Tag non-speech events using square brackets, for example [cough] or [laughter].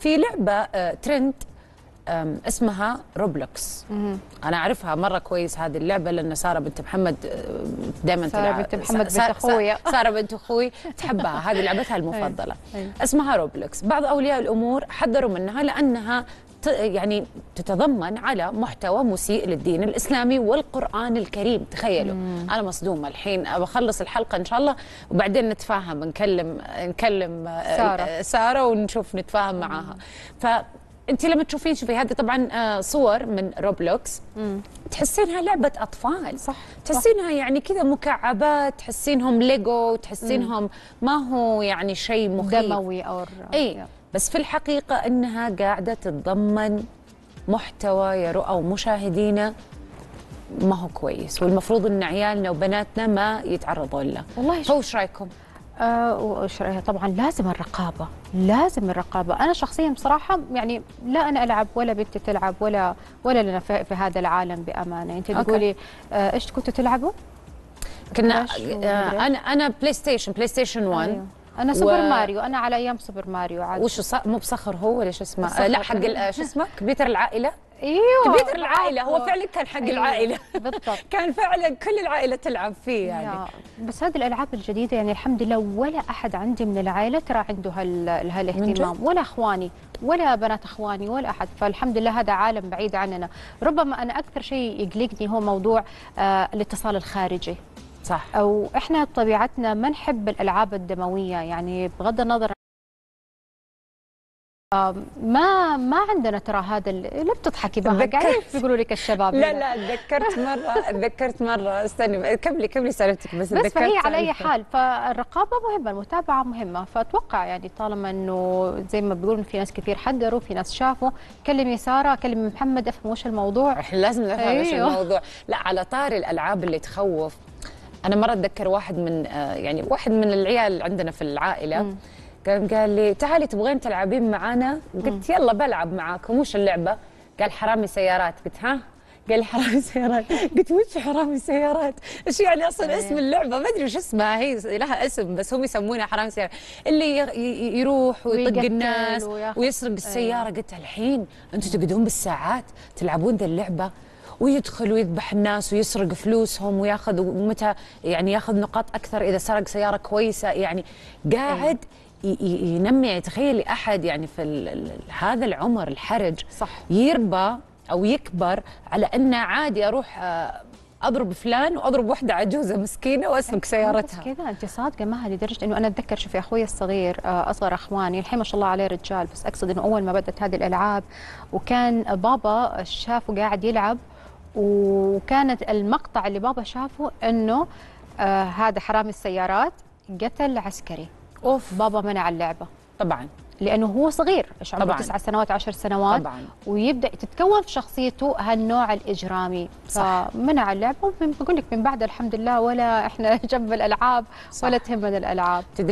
في لعبه ترند آه، اسمها روبلوكس انا اعرفها مره كويس هذه اللعبه لان ساره بنت محمد آه، دائما تلعب ساره بنت محمد بنت اخوي ساره بنت اخوي تحبها هذه لعبتها [laughs] المفضله اسمها روبلوكس بعض اولياء الامور حذروا منها لانها يعني تتضمن على محتوى مسيء للدين الاسلامي والقران الكريم تخيلوا مم. انا مصدومه الحين بخلص الحلقه ان شاء الله وبعدين نتفاهم نكلم نكلم آه، ساره آه، ساره ونشوف نتفاهم مم. معاها ف انت لما تشوفين شوفي هذه طبعا آه، صور من روبلوكس تحسينها لعبه اطفال صح تحسينها صح. يعني كذا مكعبات تحسينهم ليجو تحسينهم ما هو يعني شيء مخيف دموي او اي بس في الحقيقة أنها قاعدة تتضمن محتوى يا رؤى ومشاهدينا ما هو كويس والمفروض ان عيالنا وبناتنا ما يتعرضون له والله هو ايش رايكم آه طبعا لازم الرقابه لازم الرقابه انا شخصيا بصراحه يعني لا انا العب ولا بنتي تلعب ولا ولا لنا في, في هذا العالم بامانه انت تقولي آه، ايش كنتوا تلعبوا كنا آه، انا انا بلاي ستيشن بلاي ستيشن 1 أيوه. انا سوبر و... ماريو انا على ايام سوبر ماريو عادي وشو ص... مو بصخر هو ولا شو اسمه لا حق شو اسمه [laughs] كمبيوتر العائله ايوه كمبيوتر العائله هو فعلا كان حق أيوه. العائله [laughs] بالضبط كان فعلا كل العائله تلعب فيه يعني بس هذه الالعاب الجديده يعني الحمد لله ولا احد عندي من العائله ترى عنده هالاهتمام ولا اخواني ولا بنات اخواني ولا احد فالحمد لله هذا عالم بعيد عننا ربما انا اكثر شيء يقلقني هو موضوع آه الاتصال الخارجي صح او احنا طبيعتنا ما نحب الالعاب الدمويه يعني بغض النظر ما ما عندنا ترى هذا اللي بتضحكي بها قاعدين بيقولوا لك الشباب لا لا تذكرت مره تذكرت مره استني كملي كملي سالفتك بس بس فهي على اي حال فالرقابه مهمه المتابعه مهمه فاتوقع يعني طالما انه زي ما بيقولوا في ناس كثير حذروا في ناس شافوا كلمي ساره كلمي محمد افهم وش الموضوع احنا لازم نفهم أيوه. الموضوع لا على طار الالعاب اللي تخوف انا مره اتذكر واحد من آه، يعني واحد من العيال عندنا في العائله مم. كان قال لي تعالي تبغين تلعبين معانا قلت يلا بلعب معاكم وش اللعبه قال حرامي سيارات قلت ها قال حرامي [laughs] سيارات قلت وش حرامي سيارات ايش يعني اصلا اسم اللعبه ما ادري وش اسمها هي لها اسم بس هم يسمونها حرامي سيارات اللي يروح ويطق الناس ويسرق أيوة. السياره قلت الحين انتم تقعدون بالساعات تلعبون ذا اللعبه ويدخل ويذبح الناس ويسرق فلوسهم وياخذ ومتى يعني ياخذ نقاط اكثر اذا سرق سياره كويسه يعني قاعد إيه. ينمي تخيلي احد يعني في هذا العمر الحرج صح يربى او يكبر على انه عادي اروح آه، اضرب فلان واضرب وحده عجوزه مسكينه واسلك إيه، سيارتها كذا انت صادقه هذه لدرجه انه انا اتذكر شوفي اخوي الصغير آه، اصغر اخواني الحين ما شاء الله عليه رجال بس اقصد انه اول ما بدات هذه الالعاب وكان بابا شافه قاعد يلعب وكانت المقطع اللي بابا شافه انه آه هذا حرامي السيارات قتل عسكري اوف بابا منع اللعبه طبعا لانه هو صغير ايش عمره تسع سنوات عشر سنوات طبعا ويبدا تتكون في شخصيته هالنوع الاجرامي صح. فمنع اللعبه بقول لك من بعد الحمد لله ولا احنا [laughs] جنب الالعاب صح. ولا تهمنا الالعاب تدري